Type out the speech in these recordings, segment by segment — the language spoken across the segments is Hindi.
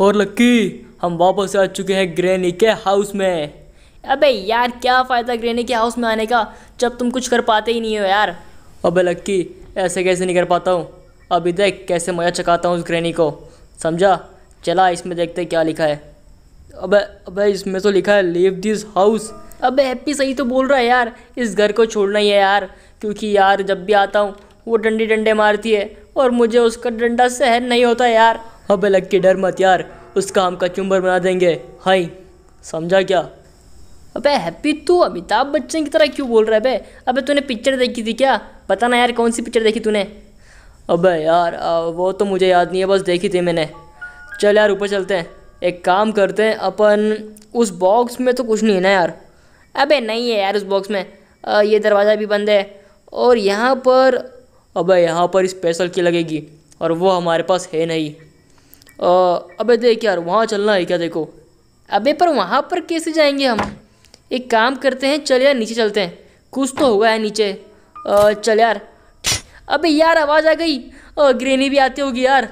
और लक्की हम वापस आ चुके हैं ग्रेनी के हाउस में अबे यार क्या फ़ायदा ग्रेनी के हाउस में आने का जब तुम कुछ कर पाते ही नहीं हो यार अबे लक्की ऐसे कैसे नहीं कर पाता हूँ अभी देख कैसे मज़ा चकाता हूँ उस ग्रेनी को समझा चला इसमें देखते क्या लिखा है अबे अबे इसमें तो लिखा है लीव दिस हाउस अबे हैप्पी सही तो बोल रहा है यार इस घर को छोड़ना ही है यार क्योंकि यार जब भी आता हूँ वो डंडी डंडे मारती है और मुझे उसका डंडा सहन नहीं होता यार अब लग के डर मत यार उसका हम कचुम्बर बना देंगे हाई समझा क्या अबे हैप्पी तू अमिताभ बच्चन की तरह क्यों बोल रहा है बे अबे तूने पिक्चर देखी थी क्या पता ना यार कौन सी पिक्चर देखी तूने अबे यार वो तो मुझे याद नहीं है बस देखी थी मैंने चल यार ऊपर चलते हैं एक काम करते हैं अपन उस बॉक्स में तो कुछ नहीं है ना यार अबे नहीं है यार उस बॉक्स में आ, ये दरवाज़ा भी बंद है और यहाँ पर अब यहाँ पर स्पेशल की लगेगी और वो हमारे पास है नहीं अबे देख यार वहाँ चलना है क्या देखो अबे पर वहाँ पर कैसे जाएंगे हम एक काम करते हैं चल यार नीचे चलते हैं कुछ तो होगा है नीचे चल यार अबे यार आवाज़ आ गई ग्रेनी भी आती होगी यार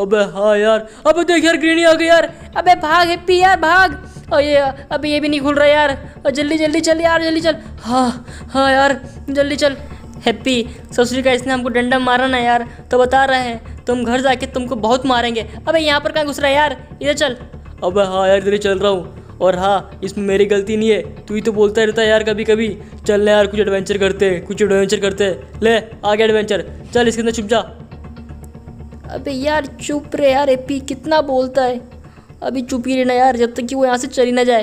अबे हाँ यार अबे देख यार ग्रेनी आ गई यार अबे भाग हैप्पी यार भाग अरे ये अबे ये भी नहीं खुल रहा यार जल्दी जल्दी चल यार जल्दी चल हाँ हाँ यार जल्दी चल हैप्पी ससुरी का इसने हमको डंडा मारा ना यार तो बता रहे हैं तुम घर जाके तुमको बहुत मारेंगे अबे यहाँ पर कहाँ घुस रहा है यार इधर चल अबे हाँ यार इधर चल रहा हूँ और हाँ इसमें मेरी गलती नहीं है तू ही तो बोलता रहता है यार कभी कभी चल ले यार कुछ एडवेंचर करते हैं कुछ एडवेंचर करते ले आगे एडवेंचर चल इसके अंदर चुप जा अबे यार चुप रहे यार एपी कितना बोलता है अभी चुप ही रहना यार जब तक कि वो यहाँ से चली ना जाए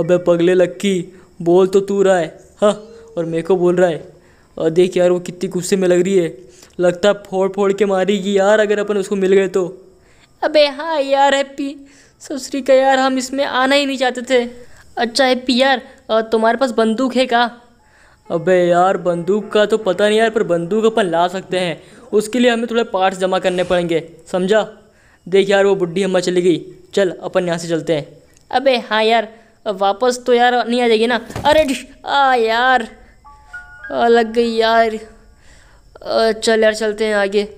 अबे पगले लक्की बोल तो तू रहा है हाँ और मेरे को बोल रहा है और देख यार वो कितनी गुस्से में लग रही है लगता है फोड़ फोड़ के मारेगी यार अगर अपन उसको मिल गए तो अबे हाँ यार हैप्पी ससुरी का यार हम इसमें आना ही नहीं चाहते थे अच्छा हैप्पी यार तुम्हारे पास बंदूक है का अबे यार बंदूक का तो पता नहीं यार पर बंदूक अपन ला सकते हैं उसके लिए हमें थोड़े पार्ट्स जमा करने पड़ेंगे समझा देख यार वो बुढ़ी अम्मा चली गई चल अपन यहाँ से चलते हैं अबे हाँ यार वापस तो यार नहीं आ जाएगी ना अरे आ यार आ लग गई यार चल यार चलते हैं आगे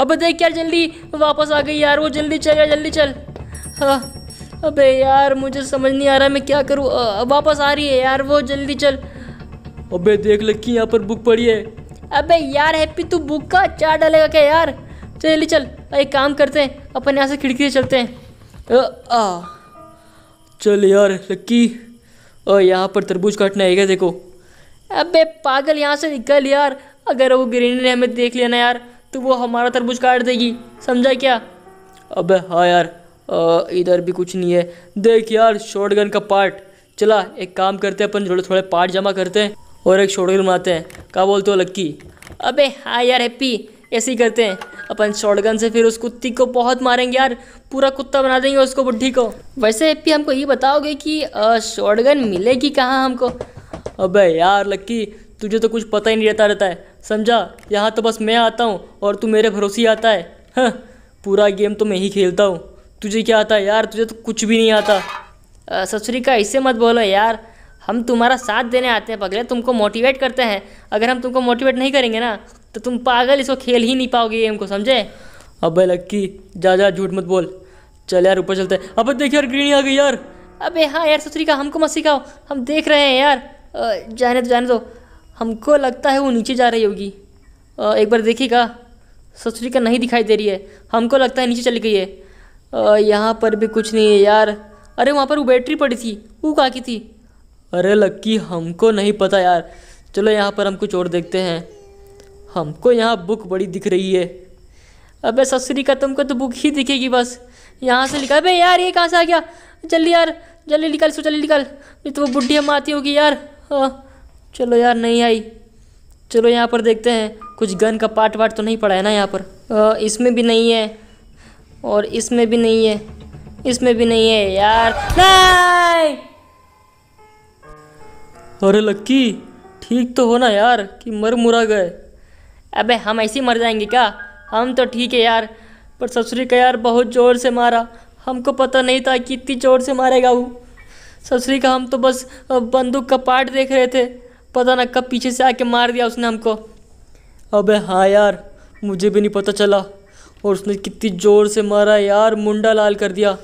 अब देख क्या जल्दी वापस आ गई यार वो जल्दी चल यार जल्दी चल हाँ अबे यार मुझे समझ नहीं आ रहा मैं क्या करूँ वापस आ रही है यार वो जल्दी चल अबे देख लक्की यहाँ पर बुक पड़ी है अबे यार हैप्पी तू बुक का चार डालेगा क्या यार चल जल्दी चल एक काम करते हैं अपन यहाँ से खिड़की से चलते हैं आ चल यार लक्की यहाँ पर तरबूज काटना है क्या देखो अबे पागल यहाँ से निकल यार अगर वो गिरनी ने हमें देख लिया ना यार तो वो हमारा तरबूज काट देगी समझा क्या अबे हाँ यार इधर भी कुछ नहीं है देख यार शॉटगन का पार्ट चला एक काम करते हैं अपन थोड़े थोड़े पार्ट जमा करते हैं और एक शॉटगन बनाते हैं क्या बोलते हो लक्की अबे हाँ यार हैप्पी ऐसे ही करते हैं अपन शॉटगन से फिर उस कुत्ती को बहुत मारेंगे यार पूरा कुत्ता बना देंगे उसको बुढ़ी को वैसे हैप्पी हमको ये बताओगे कि शॉटगन मिलेगी कहाँ हमको अबे यार लक्की तुझे तो कुछ पता ही नहीं रहता रहता है समझा यहाँ तो बस मैं आता हूँ और तू मेरे भरोसे आता है हाँ पूरा गेम तो मैं ही खेलता हूँ तुझे क्या आता है यार तुझे तो कुछ भी नहीं आता ससुरी का इससे मत बोलो यार हम तुम्हारा साथ देने आते हैं पगले तुमको मोटिवेट करते हैं अगर हम तुमको मोटिवेट नहीं करेंगे ना तो तुम पागल इसको खेल ही नहीं पाओगे गेम को समझे अब लक्की जा जा झूठ मत बोल चल यार ऊपर चलते अब देखिए यार ग्रीनी आ गई यार अबे हाँ यार ससुरी का हमको मत सिखाओ हम देख रहे हैं यार जाने दो जाने दो हमको लगता है वो नीचे जा रही होगी एक बार देखिएगा ससुरी का नहीं दिखाई दे रही है हमको लगता है नीचे चली गई है यहाँ पर भी कुछ नहीं है यार अरे वहाँ पर वो बैटरी पड़ी थी वो कहाँ की थी अरे लक्की हमको नहीं पता यार चलो यहाँ पर हम कुछ और देखते हैं हमको यहाँ बुक बड़ी दिख रही है अबे ससुरी का तुमको तो बुक ही दिखेगी बस यहाँ से लिखा अबे यार ये कहाँ से आ गया जल्दी यार जल्दी निकल सो जल्दी निकल नहीं तो वो बुढ़ी हम आती होगी यार हाँ चलो यार नहीं आई चलो यहाँ पर देखते हैं कुछ गन का पार्ट वार्ट तो नहीं पड़ा है ना यहाँ पर इसमें भी नहीं है और इसमें भी नहीं है इसमें भी नहीं है यार नहीं अरे लक्की ठीक तो हो ना यार कि मर मुरा गए अबे हम ऐसे मर जाएंगे क्या हम तो ठीक है यार पर ससुरी का यार बहुत ज़ोर से मारा हमको पता नहीं था कि इतनी ज़ोर से मारेगा वो ससुरी का हम तो बस बंदूक का पार्ट देख रहे थे पता ना कब पीछे से आके मार दिया उसने हमको अबे हाँ यार मुझे भी नहीं पता चला और उसने कितनी ज़ोर से मारा यार मुंडा लाल कर दिया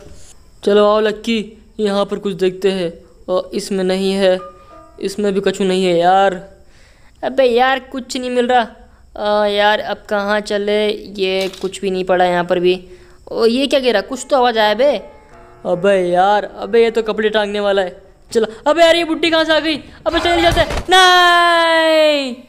चलो आओ लक्की यहाँ पर कुछ देखते हैं और इसमें नहीं है इसमें भी कछु नहीं है यार अबे यार कुछ नहीं मिल रहा आ, यार अब कहाँ चले ये कुछ भी नहीं पड़ा यहाँ पर भी और ये क्या कह रहा कुछ तो आवाज़ आया बे अबे यार अबे ये तो कपड़े टांगने वाला है चलो अबे यार ये बुड्ढी कहाँ से आ गई अबे चल जाते नहीं